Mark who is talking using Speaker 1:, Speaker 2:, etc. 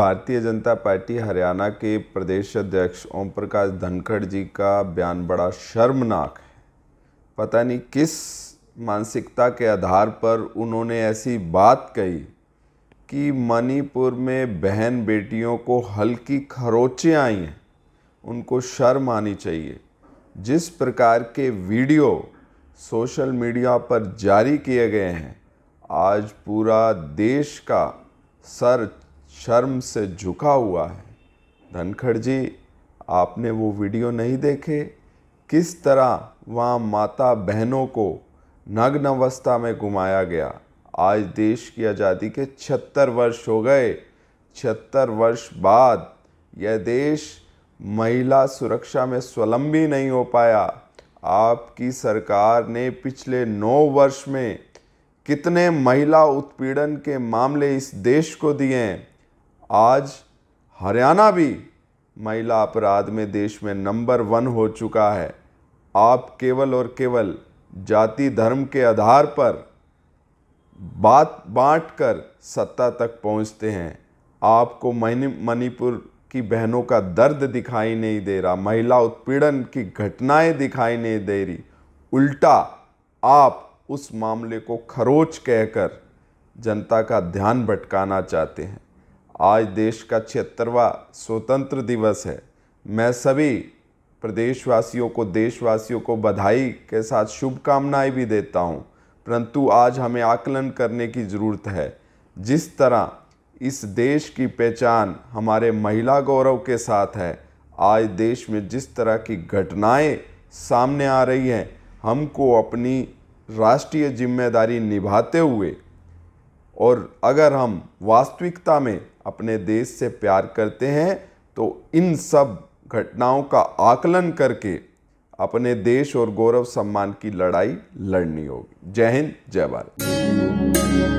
Speaker 1: भारतीय जनता पार्टी हरियाणा के प्रदेश अध्यक्ष ओम प्रकाश धनखड़ जी का बयान बड़ा शर्मनाक है पता नहीं किस मानसिकता के आधार पर उन्होंने ऐसी बात कही कि मणिपुर में बहन बेटियों को हल्की खरोचें आई हैं उनको शर्म आनी चाहिए जिस प्रकार के वीडियो सोशल मीडिया पर जारी किए गए हैं आज पूरा देश का सर शर्म से झुका हुआ है धनखड़ जी आपने वो वीडियो नहीं देखे किस तरह वहाँ माता बहनों को नग्न अवस्था में घुमाया गया आज देश की आज़ादी के छिहत्तर वर्ष हो गए छिहत्तर वर्ष बाद यह देश महिला सुरक्षा में स्वलंबी नहीं हो पाया आपकी सरकार ने पिछले नौ वर्ष में कितने महिला उत्पीड़न के मामले इस देश को दिए हैं आज हरियाणा भी महिला अपराध में देश में नंबर वन हो चुका है आप केवल और केवल जाति धर्म के आधार पर बात बांट कर सत्ता तक पहुंचते हैं आपको मणिपुर की बहनों का दर्द दिखाई नहीं दे रहा महिला उत्पीड़न की घटनाएं दिखाई नहीं दे रही उल्टा आप उस मामले को खरोच कहकर जनता का ध्यान भटकाना चाहते हैं आज देश का छिहत्तरवा स्वतंत्र दिवस है मैं सभी प्रदेशवासियों को देशवासियों को बधाई के साथ शुभकामनाएं भी देता हूं परंतु आज हमें आकलन करने की ज़रूरत है जिस तरह इस देश की पहचान हमारे महिला गौरव के साथ है आज देश में जिस तरह की घटनाएं सामने आ रही हैं हमको अपनी राष्ट्रीय जिम्मेदारी निभाते हुए और अगर हम वास्तविकता में अपने देश से प्यार करते हैं तो इन सब घटनाओं का आकलन करके अपने देश और गौरव सम्मान की लड़ाई लड़नी होगी जय हिंद जय भारत